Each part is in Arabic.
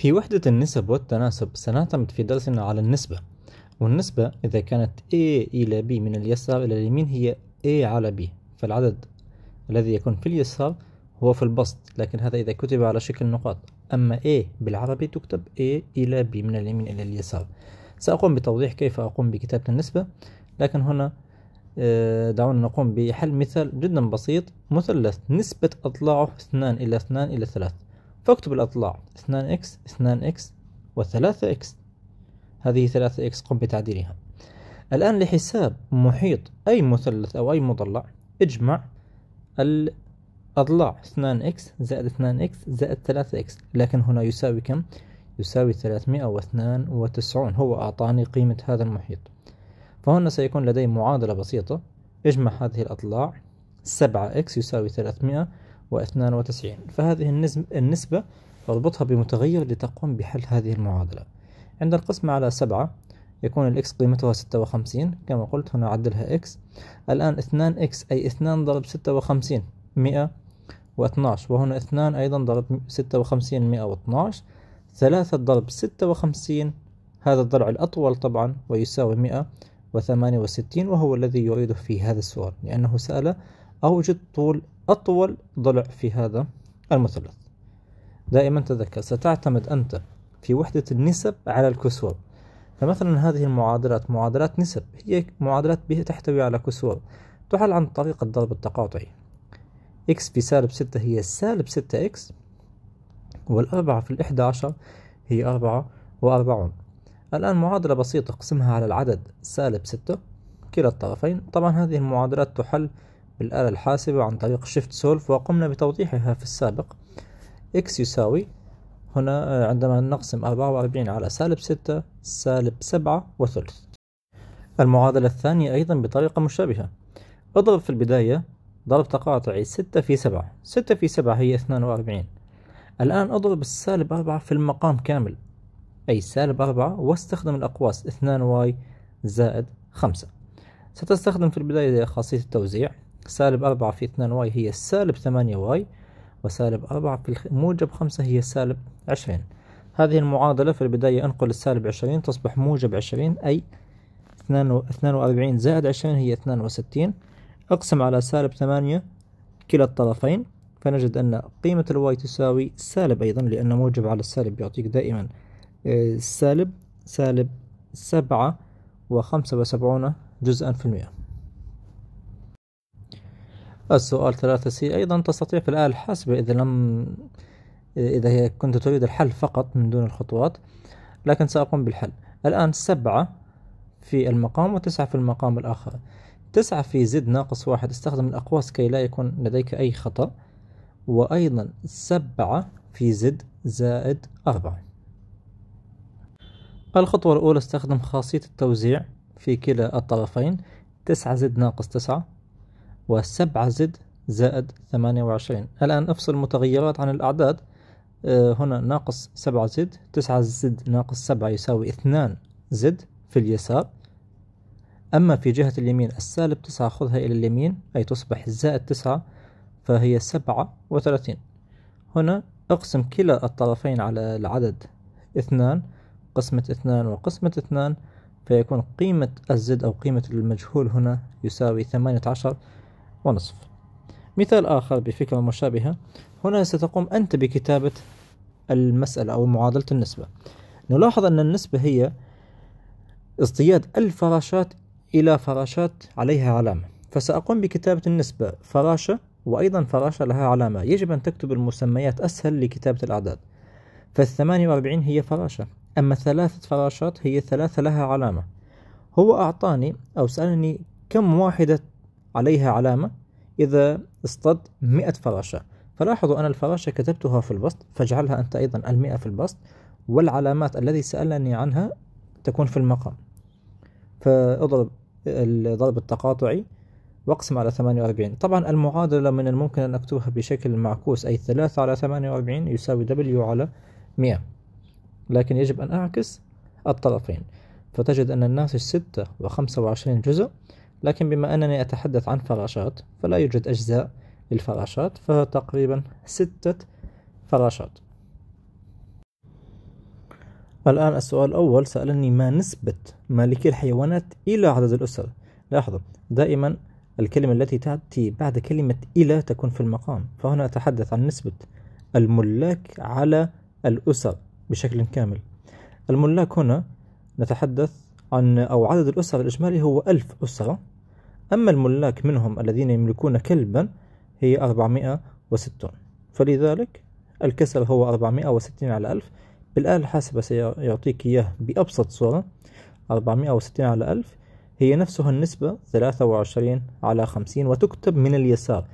في وحدة النسب والتناسب سنعتمد في درسنا على النسبة والنسبة إذا كانت A إلى B من اليسار إلى اليمين هي A على B فالعدد الذي يكون في اليسار هو في البسط لكن هذا إذا كتب على شكل نقاط أما A بالعربي تكتب A إلى B من اليمين إلى اليسار سأقوم بتوضيح كيف أقوم بكتابة النسبة لكن هنا آه، دعونا نقوم بحل مثال جدا بسيط مثلث نسبة أضلاعه 2 إلى 2 إلى 3 فاكتب الأضلاع 2x 2x و3x هذه 3x قم بتعديلها الآن لحساب محيط أي مثلث أو أي مضلع اجمع الأضلاع 2x زائد 2x زائد 3x لكن هنا يساوي كم؟ يساوي 392 هو أعطاني قيمة هذا المحيط فهنا سيكون لدي معادلة بسيطة اجمع هذه الأضلاع 7x يساوي 300 واثنان وتسعين فهذه النسبة فاضبطها بمتغير لتقوم بحل هذه المعادلة عند القسمة على سبعة يكون الإكس قيمتها ستة وخمسين كما قلت هنا أعدلها إكس الآن اثنان إكس أي اثنان ضرب ستة وخمسين مئة واثناش وهنا اثنان أيضا ضرب ستة وخمسين مئة واثناش ثلاثة ضرب ستة وخمسين هذا الضلع الأطول طبعا ويساوي مئة وثمانية وستين وهو الذي يعيده في هذا السؤال لأنه سأل أو طول أطول ضلع في هذا المثلث دائما تذكر ستعتمد أنت في وحدة النسب على الكسور فمثلا هذه المعادلات معادلات نسب هي معادلات تحتوي على كسور تحل عن طريق الضرب التقاطعي x في سالب ستة هي سالب ستة x والأربعة في الإحدى عشر هي أربعة وأربعون الآن معادلة بسيطة اقسمها على العدد سالب ستة كلا الطرفين طبعا هذه المعادلات تحل الآلة الحاسبة عن طريق شيفت سولف وقمنا بتوضيحها في السابق إكس يساوي هنا آه، عندما نقسم أربعة وأربعين على سالب ستة سالب سبعة وثلث المعادلة الثانية أيضا بطريقة مشابهة اضرب في البداية ضرب تقاطعي ستة في سبعة ستة في سبعة هي اثنان وأربعين الآن اضرب السالب أربعة في المقام كامل أي سالب أربعة واستخدم الأقواس اثنان واي زائد خمسة ستستخدم في البداية خاصية التوزيع سالب أربعة في اثنان واي هي سالب ثمانية واي وسالب أربعة في موجب خمسة هي سالب عشرين هذه المعادلة في البداية أنقل السالب عشرين تصبح موجب عشرين أي اثنان وأربعين زائد عشرين هي اثنان وستين أقسم على سالب ثمانية كلا الطرفين فنجد أن قيمة الواي تساوي سالب أيضا لأن موجب على السالب يعطيك دائما آه، سالب سالب سبعة وخمسة وسبعون جزءا في المئة السؤال ثلاثة سي أيضا تستطيع في الآلة الحاسبة إذا لم إذا كنت تريد الحل فقط من دون الخطوات لكن سأقوم بالحل الآن سبعة في المقام وتسعة في المقام الآخر تسعة في زد ناقص واحد استخدم الأقواس كي لا يكون لديك أي خطأ وأيضا سبعة في زد زائد أربعة الخطوة الأولى استخدم خاصية التوزيع في كلا الطرفين تسعة زد ناقص تسعة وسبعة زد زائد ثمانية وعشرين الآن أفصل المتغيرات عن الأعداد آه، هنا ناقص سبعة زد تسعة زد ناقص سبعة يساوي اثنان زد في اليسار أما في جهة اليمين السالب تسعة خذها إلى اليمين أي تصبح زائد تسعة فهي سبعة وثلاثين هنا أقسم كلا الطرفين على العدد اثنان قسمة اثنان وقسمة اثنان فيكون قيمة الزد أو قيمة المجهول هنا يساوي ثمانية عشر ونصف مثال آخر بفكرة مشابهة هنا ستقوم أنت بكتابة المسألة أو معادلة النسبة نلاحظ أن النسبة هي اصطياد الفراشات إلى فراشات عليها علامة فسأقوم بكتابة النسبة فراشة وأيضا فراشة لها علامة يجب أن تكتب المسميات أسهل لكتابة الأعداد فالثمانية وأربعين هي فراشة أما ثلاثة فراشات هي ثلاثة لها علامة هو أعطاني أو سألني كم واحدة عليها علامة إذا اصطد مئة فراشة فلاحظوا أن الفراشة كتبتها في البسط فاجعلها أنت أيضا المئة في البسط والعلامات الذي سألني عنها تكون في المقام فاضرب الضرب التقاطعي واقسم على 48 طبعا المعادلة من الممكن أن أكتبها بشكل معكوس أي 3 على 48 يساوي W على 100 لكن يجب أن أعكس الطرفين فتجد أن الناس 6 و25 جزء لكن بما أنني أتحدث عن فراشات فلا يوجد أجزاء للفراشات فهو تقريبا ستة فراشات الآن السؤال الأول سألني ما نسبة مالكي الحيوانات إلى عدد الأسر لاحظوا دائما الكلمة التي تأتي بعد كلمة إلى تكون في المقام فهنا أتحدث عن نسبة الملاك على الأسر بشكل كامل الملاك هنا نتحدث عن أو عدد الأسر الإجمالي هو ألف أسرة أما الملاك منهم الذين يملكون كلبا هي 460 فلذلك الكسل هو 460 على ألف بالآلة الحاسبة سيعطيك إياه بأبسط صورة 460 على ألف هي نفسها النسبة 23 على 50 وتكتب من اليسار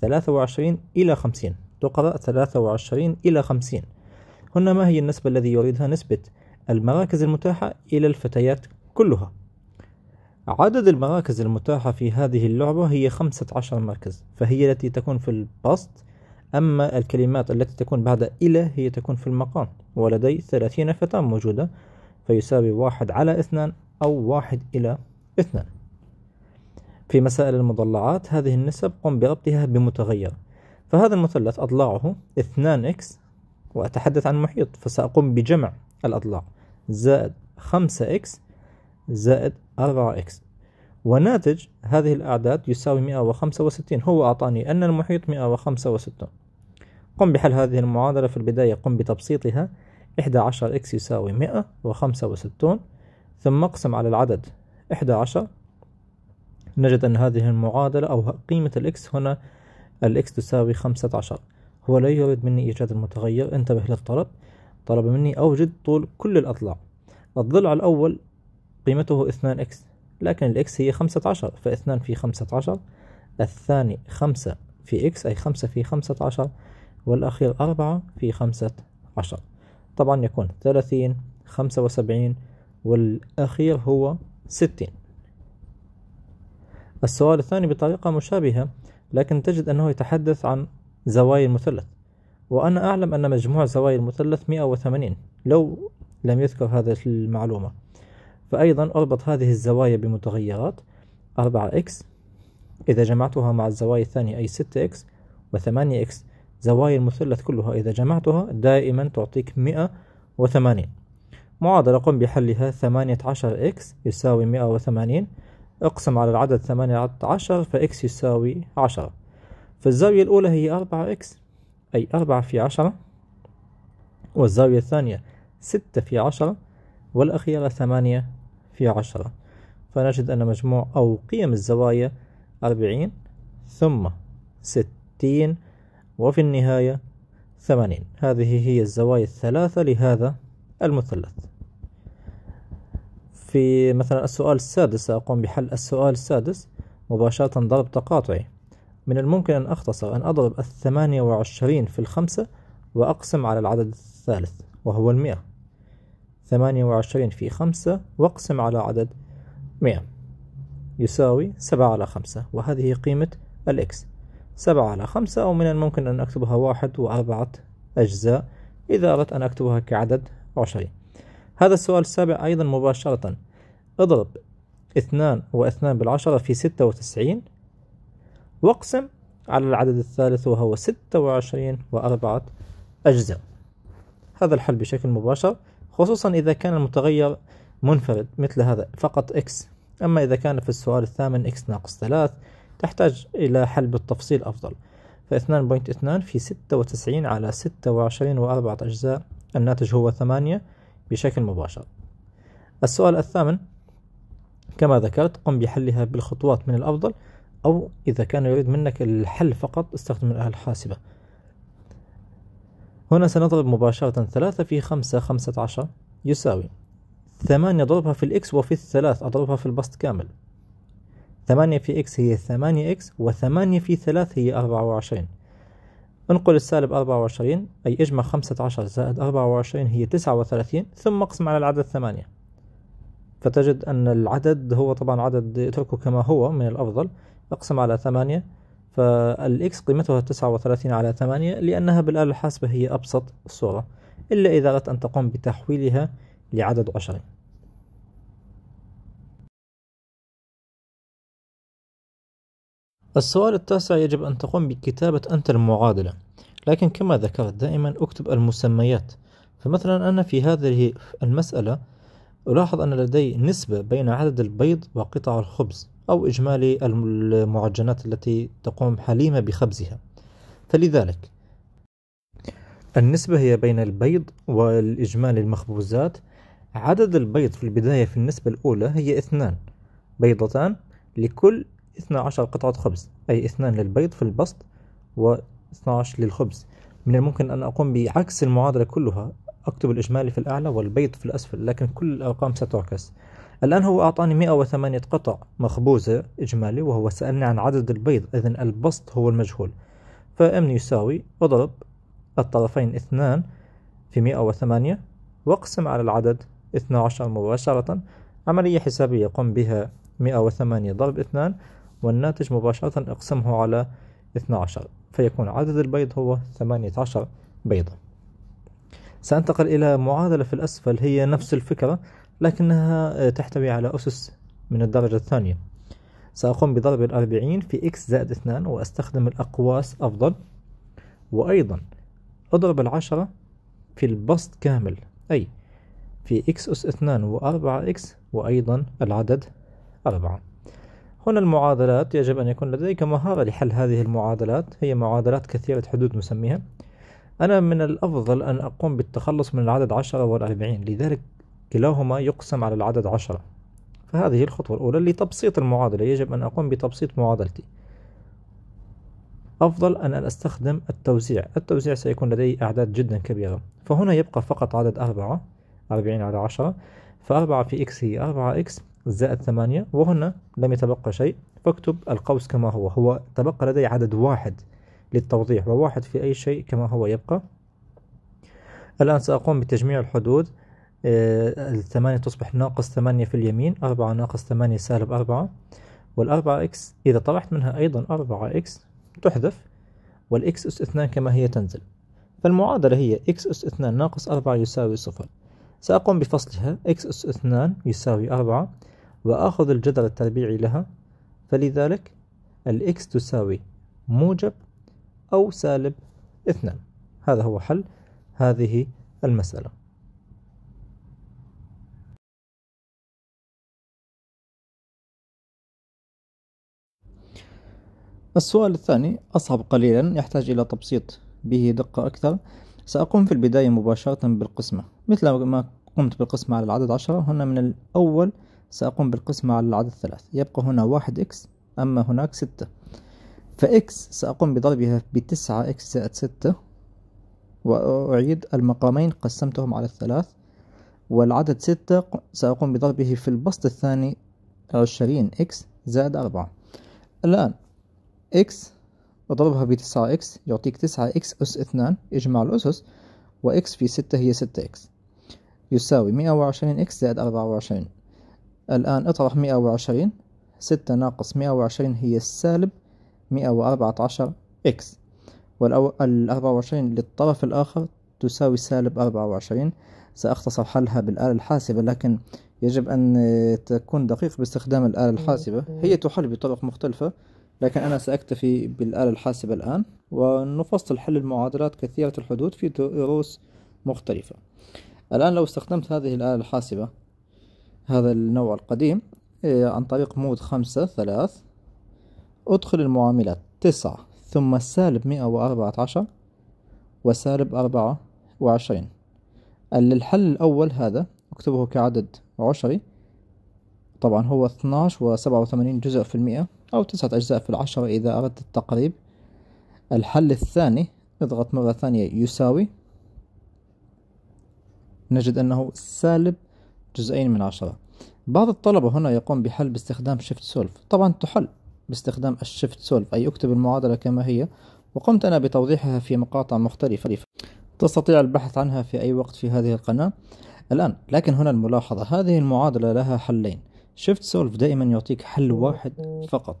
23 إلى 50 تقرأ 23 إلى 50 هنا ما هي النسبة الذي يريدها نسبة المراكز المتاحة إلى الفتيات كلها عدد المراكز المتاحة في هذه اللعبة هي خمسة عشر مركز فهي التي تكون في البسط أما الكلمات التي تكون بعد إلى هي تكون في المقام ولدي ثلاثين فتاة موجودة فيساوي واحد على اثنان أو واحد إلى اثنان في مسائل المضلعات هذه النسب قم بربطها بمتغير فهذا المثلث أضلاعه إكس وأتحدث عن محيط فسأقوم بجمع الأضلاع زائد إكس زائد 4 إكس وناتج هذه الأعداد يساوي 165 هو أعطاني أن المحيط 165 قم بحل هذه المعادلة في البداية قم بتبسيطها 11 إكس يساوي 165 ثم اقسم على العدد 11 نجد أن هذه المعادلة أو قيمة الإكس هنا الإكس تساوي 15 هو لا يريد مني إيجاد المتغير انتبه للطلب طلب مني أوجد طول كل الأضلاع الضلع الأول قيمته 2 اكس لكن الاكس هي 15 ف2 في 15 الثاني 5 في اكس أي 5 في 15 والأخير 4 في 15 طبعا يكون 30 75 والأخير هو 60 السؤال الثاني بطريقة مشابهة لكن تجد أنه يتحدث عن زوايا المثلث وأنا أعلم أن مجموع زوايا المثلث 180 لو لم يذكر هذا المعلومة فأيضا أربط هذه الزوايا بمتغيرات 4x إذا جمعتها مع الزوايا الثانية أي 6x و8x زوايا المثلث كلها إذا جمعتها دائما تعطيك 180 معادلة قم بحلها 18x يساوي 180 اقسم على العدد 18 فx يساوي 10 فالزاوية الأولى هي 4x أي 4 في 10 والزاوية الثانية 6 في 10 والأخيرة 8 في عشرة فنجد أن مجموع أو قيم الزوايا أربعين ثم ستين وفي النهاية ثمانين هذه هي الزوايا الثلاثة لهذا المثلث في مثلا السؤال السادس سأقوم بحل السؤال السادس مباشرة ضرب تقاطعي من الممكن أن أختصر أن أضرب الثمانية وعشرين في الخمسة وأقسم على العدد الثالث وهو المئة ثمانية وعشرين في خمسة واقسم على عدد مئة يساوي سبعة على خمسة وهذه قيمة الإكس سبعة على خمسة أو من الممكن أن أكتبها واحد وأربعة أجزاء إذا أردت أن أكتبها كعدد عشري هذا السؤال السابع أيضا مباشرة اضرب اثنان واثنان بالعشرة في ستة وتسعين واقسم على العدد الثالث وهو ستة وعشرين وأربعة أجزاء هذا الحل بشكل مباشر خصوصا إذا كان المتغير منفرد مثل هذا فقط x أما إذا كان في السؤال الثامن x ناقص 3 تحتاج إلى حل بالتفصيل أفضل فـ 2.2 في ستة وتسعين على ستة وعشرين وأربعة أجزاء الناتج هو ثمانية بشكل مباشر السؤال الثامن كما ذكرت قم بحلها بالخطوات من الأفضل أو إذا كان يريد منك الحل فقط استخدم الآلة الحاسبة هنا سنضرب مباشرة ثلاثة في خمسة خمسة عشر يساوي ثمانية أضربها في الإكس وفي الثلاث أضربها في البسط كامل ثمانية في إكس هي ثمانية إكس وثمانية في ثلاث هي أربعة وعشرين انقل السالب أربعة وعشرين أي اجمع خمسة عشر زائد أربعة وعشرين هي تسعة وثلاثين ثم اقسم على العدد ثمانية فتجد أن العدد هو طبعا عدد اتركه كما هو من الأفضل اقسم على ثمانية فالإكس قيمتها 39 على 8 لأنها بالآلة الحاسبة هي أبسط صورة إلا إذا أردت أن تقوم بتحويلها لعدد عشري السؤال التاسع يجب أن تقوم بكتابة أنت المعادلة لكن كما ذكرت دائما أكتب المسميات فمثلا أنا في هذه المسألة ألاحظ أن لدي نسبة بين عدد البيض وقطع الخبز أو إجمالي المعجنات التي تقوم حليمة بخبزها فلذلك النسبة هي بين البيض والإجمالي المخبوزات عدد البيض في البداية في النسبة الأولى هي اثنان بيضتان لكل 12 قطعة خبز أي اثنان للبيض في البسط و12 للخبز من الممكن أن أقوم بعكس المعادلة كلها أكتب الإجمالي في الأعلى والبيض في الأسفل لكن كل الأرقام ستعكس الآن هو أعطاني 108 قطع مخبوزة إجمالي وهو سألني عن عدد البيض إذا البسط هو المجهول فإم يساوي اضرب الطرفين اثنان في 108 واقسم على العدد 12 مباشرة عملية حسابية قم بها 108 ضرب 2 والناتج مباشرة اقسمه على 12 فيكون عدد البيض هو 18 بيضة سأنتقل إلى معادلة في الأسفل هي نفس الفكرة لكنها آه، تحتوي على أسس من الدرجة الثانية سأقوم بضرب الأربعين في x زائد اثنان وأستخدم الأقواس أفضل وأيضا أضرب العشرة في البسط كامل أي في x أس اثنان وأربعة x وأيضا العدد أربعة هنا المعادلات يجب أن يكون لديك مهارة لحل هذه المعادلات هي معادلات كثيرة حدود نسميها أنا من الأفضل أن أقوم بالتخلص من العدد عشرة والأربعين لذلك كلاهما يقسم على العدد عشرة فهذه الخطوة الأولى لتبسيط المعادلة يجب أن أقوم بتبسيط معادلتي أفضل أن أستخدم التوزيع التوزيع سيكون لدي أعداد جدا كبيرة فهنا يبقى فقط عدد أربعة أربعين على عشرة فأربعة في إكس هي أربعة إكس زائد ثمانية وهنا لم يتبقى شيء فاكتب القوس كما هو هو تبقى لدي عدد واحد للتوضيح وواحد في أي شيء كما هو يبقى الآن سأقوم بتجميع الحدود آه، الثمانية تصبح ناقص ثمانية في اليمين أربعة ناقص ثمانية سالب أربعة والأربعة إكس إذا طرحت منها أيضا أربعة إكس تحذف والإكس أس اثنان كما هي تنزل فالمعادلة هي إكس أس اثنان ناقص أربعة يساوي صفر سأقوم بفصلها إكس أس اثنان يساوي أربعة وآخذ الجذر التربيعي لها فلذلك الإكس تساوي موجب أو سالب اثنان هذا هو حل هذه المسألة السؤال الثاني أصعب قليلا يحتاج إلى تبسيط به دقة أكثر سأقوم في البداية مباشرة بالقسمة مثل ما قمت بالقسمة على العدد عشرة هنا من الأول سأقوم بالقسمة على العدد ثلاث يبقى هنا واحد إكس أما هناك ستة فإكس سأقوم بضربها بتسعة إكس زائد ستة وأعيد المقامين قسمتهم على الثلاث والعدد ستة سأقوم بضربه في البسط الثاني عشرين إكس زائد أربعة الآن اكس ب 9 اكس يعطيك تسعة اكس أس اثنان اجمع الأسس واكس في ستة هي ستة اكس يساوي مئة وعشرين اكس زائد أربعة وعشرين الآن اطرح مئة وعشرين ستة ناقص مئة وعشرين هي سالب مئة وأربعة عشر اكس والأربعة وعشرين للطرف الآخر تساوي سالب أربعة وعشرين سأختصر حلها بالآلة الحاسبة لكن يجب أن تكون دقيق باستخدام الآلة إيه. الحاسبة هي تحل بطرق مختلفة لكن أنا سأكتفي بالآلة الحاسبة الآن ونفصل حل المعادلات كثيرة الحدود في دروس مختلفة الآن لو استخدمت هذه الآلة الحاسبة هذا النوع القديم إيه، عن طريق مود خمسة ثلاث أدخل المعاملات تسعة ثم سالب مئة وأربعة عشر وسالب أربعة وعشرين الحل الأول هذا أكتبه كعدد عشري طبعا هو اثناش وسبعة وثمانين جزء في المئة أو تسعة أجزاء في العشرة إذا أردت التقريب الحل الثاني اضغط مرة ثانية يساوي نجد أنه سالب جزئين من عشرة بعض الطلبة هنا يقوم بحل باستخدام شيفت سولف طبعا تحل باستخدام الشيفت سولف أي اكتب المعادلة كما هي وقمت أنا بتوضيحها في مقاطع مختلفة تستطيع البحث عنها في أي وقت في هذه القناة الآن لكن هنا الملاحظة هذه المعادلة لها حلين شيفت سولف دائما يعطيك حل واحد فقط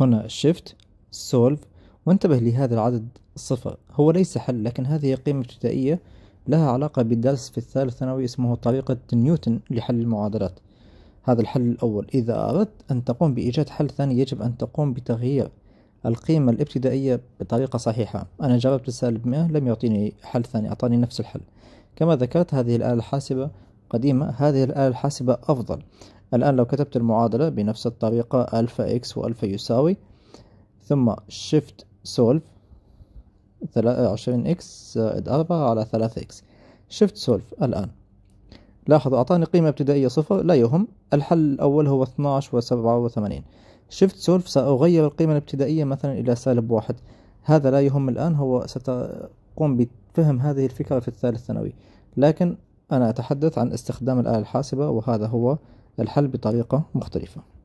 هنا الشيفت سولف وانتبه لهذا العدد صفر هو ليس حل لكن هذه قيمة ابتدائية لها علاقة بالدرس في الثالث ثانوي اسمه طريقة نيوتن لحل المعادلات هذا الحل الأول إذا أردت أن تقوم بإيجاد حل ثاني يجب أن تقوم بتغيير القيمة الابتدائية بطريقة صحيحة أنا جربت السالب 100 لم يعطيني حل ثاني أعطاني نفس الحل كما ذكرت هذه الآلة الحاسبة قديمة هذه الآلة الحاسبة أفضل الآن لو كتبت المعادلة بنفس الطريقة ألفا إكس وألفا يساوي ثم شيفت سولف عشرين إكس زائد أربعة على ثلاثة إكس شيفت سولف الآن لاحظ أعطاني قيمة ابتدائية صفر لا يهم الحل الأول هو عشر وسبعة وثمانين شيفت سولف سأغير القيمة الابتدائية مثلا إلى سالب واحد هذا لا يهم الآن هو ستقوم بفهم هذه الفكرة في الثالث ثانوي لكن أنا أتحدث عن استخدام الآلة الحاسبة وهذا هو الحل بطريقة مختلفة